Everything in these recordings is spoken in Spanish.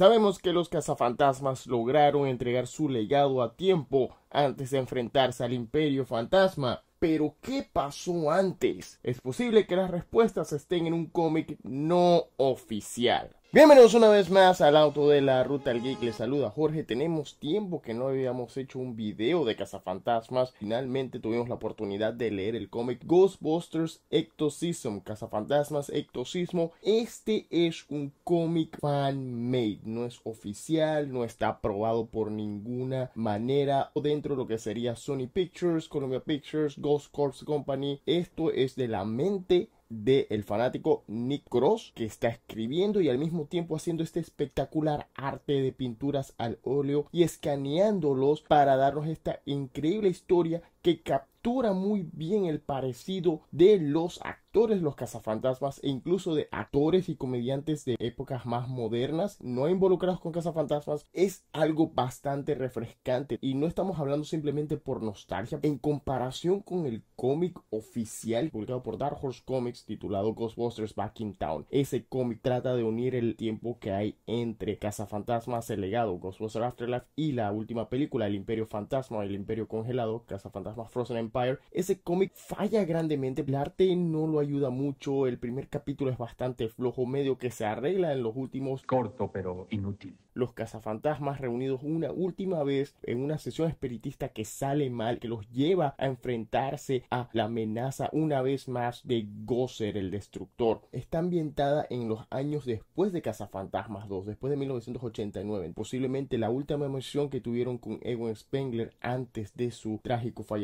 Sabemos que los cazafantasmas lograron entregar su legado a tiempo antes de enfrentarse al imperio fantasma. Pero ¿qué pasó antes? Es posible que las respuestas estén en un cómic no oficial. Bienvenidos una vez más al auto de la ruta al geek, les saluda Jorge, tenemos tiempo que no habíamos hecho un video de cazafantasmas, finalmente tuvimos la oportunidad de leer el cómic Ghostbusters Ectosism cazafantasmas Ectosismo este es un cómic fan-made, no es oficial, no está aprobado por ninguna manera o dentro de lo que sería Sony Pictures, Columbia Pictures, Ghost Corps Company, esto es de la mente de el fanático Nick Cross, que está escribiendo y al mismo tiempo haciendo este espectacular arte de pinturas al óleo y escaneándolos para darnos esta increíble historia que captura muy bien el parecido de los actores los cazafantasmas e incluso de actores y comediantes de épocas más modernas no involucrados con cazafantasmas es algo bastante refrescante y no estamos hablando simplemente por nostalgia en comparación con el cómic oficial publicado por Dark Horse Comics titulado Ghostbusters Back in Town ese cómic trata de unir el tiempo que hay entre cazafantasmas el legado Ghostbusters Afterlife y la última película el imperio fantasma el imperio congelado cazafantasmas más Frozen Empire. Ese cómic falla grandemente, el arte no lo ayuda mucho, el primer capítulo es bastante flojo, medio que se arregla en los últimos... Corto pero inútil. Los cazafantasmas reunidos una última vez en una sesión espiritista que sale mal, que los lleva a enfrentarse a la amenaza una vez más de Gosser el Destructor. Está ambientada en los años después de Cazafantasmas 2, después de 1989, posiblemente la última emoción que tuvieron con Egon Spengler antes de su trágico fallecimiento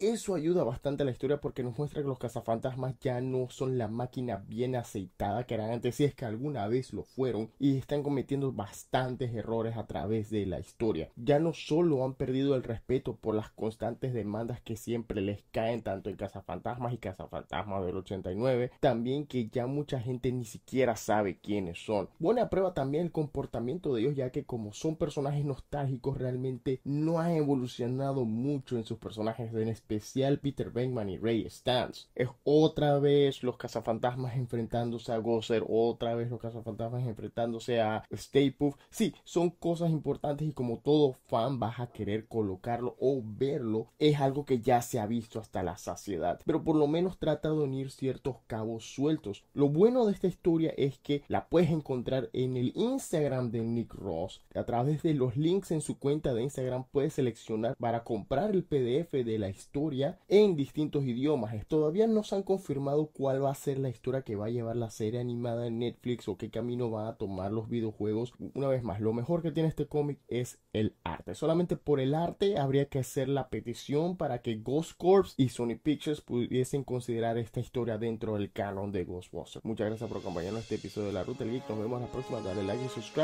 eso ayuda bastante a la historia porque nos muestra que los cazafantasmas ya no son la máquina bien aceitada que eran antes, si es que alguna vez lo fueron, y están cometiendo bastantes errores a través de la historia. Ya no solo han perdido el respeto por las constantes demandas que siempre les caen tanto en cazafantasmas y cazafantasmas del 89, también que ya mucha gente ni siquiera sabe quiénes son. Buena prueba también el comportamiento de ellos ya que como son personajes nostálgicos realmente no han evolucionado mucho en sus personajes personajes, en especial Peter Venkman y Ray Stantz. Es otra vez los cazafantasmas enfrentándose a Gozer, otra vez los cazafantasmas enfrentándose a Stay Puft. Sí, son cosas importantes y como todo fan vas a querer colocarlo o verlo. Es algo que ya se ha visto hasta la saciedad, pero por lo menos trata de unir ciertos cabos sueltos. Lo bueno de esta historia es que la puedes encontrar en el Instagram de Nick Ross. A través de los links en su cuenta de Instagram puedes seleccionar para comprar el PDF de la historia en distintos idiomas. Todavía no se han confirmado cuál va a ser la historia que va a llevar la serie animada en Netflix o qué camino va a tomar los videojuegos. Una vez más, lo mejor que tiene este cómic es el arte. Solamente por el arte habría que hacer la petición para que Ghost Corps y Sony Pictures pudiesen considerar esta historia dentro del canon de Ghostbusters. Muchas gracias por acompañarnos en este episodio de La Ruta del Geek. Nos vemos la próxima. Dale like y suscríbete.